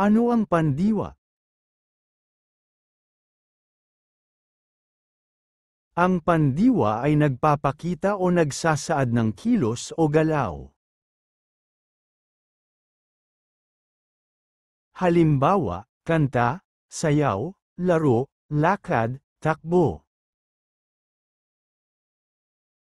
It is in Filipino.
Ano ang pandiwa? Ang pandiwa ay nagpapakita o nagsasaad ng kilos o galaw. Halimbawa, kanta, sayaw, laro, lakad, takbo.